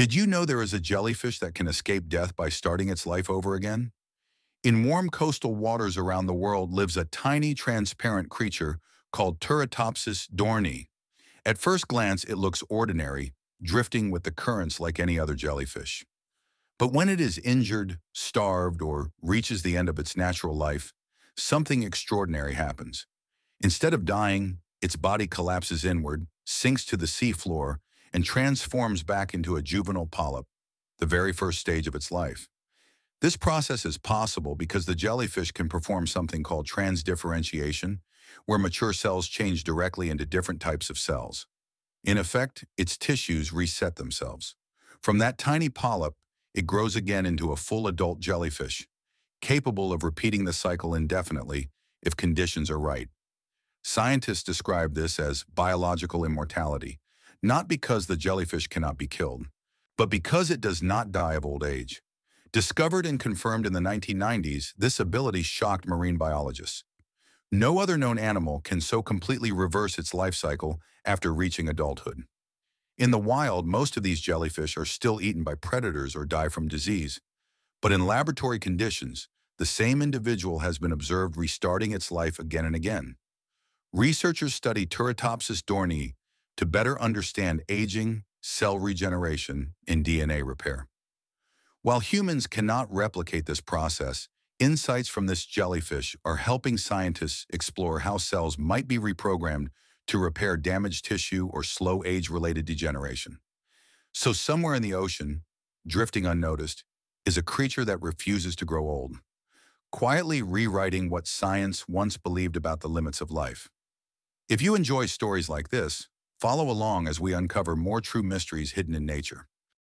Did you know there is a jellyfish that can escape death by starting its life over again? In warm coastal waters around the world lives a tiny transparent creature called Turritopsis dorni. At first glance, it looks ordinary, drifting with the currents like any other jellyfish. But when it is injured, starved, or reaches the end of its natural life, something extraordinary happens. Instead of dying, its body collapses inward, sinks to the seafloor, and transforms back into a juvenile polyp, the very first stage of its life. This process is possible because the jellyfish can perform something called transdifferentiation, where mature cells change directly into different types of cells. In effect, its tissues reset themselves. From that tiny polyp, it grows again into a full adult jellyfish, capable of repeating the cycle indefinitely if conditions are right. Scientists describe this as biological immortality, not because the jellyfish cannot be killed, but because it does not die of old age. Discovered and confirmed in the 1990s, this ability shocked marine biologists. No other known animal can so completely reverse its life cycle after reaching adulthood. In the wild, most of these jellyfish are still eaten by predators or die from disease. But in laboratory conditions, the same individual has been observed restarting its life again and again. Researchers study Turritopsis dornii, to better understand aging, cell regeneration, and DNA repair. While humans cannot replicate this process, insights from this jellyfish are helping scientists explore how cells might be reprogrammed to repair damaged tissue or slow age-related degeneration. So somewhere in the ocean, drifting unnoticed, is a creature that refuses to grow old, quietly rewriting what science once believed about the limits of life. If you enjoy stories like this, Follow along as we uncover more true mysteries hidden in nature.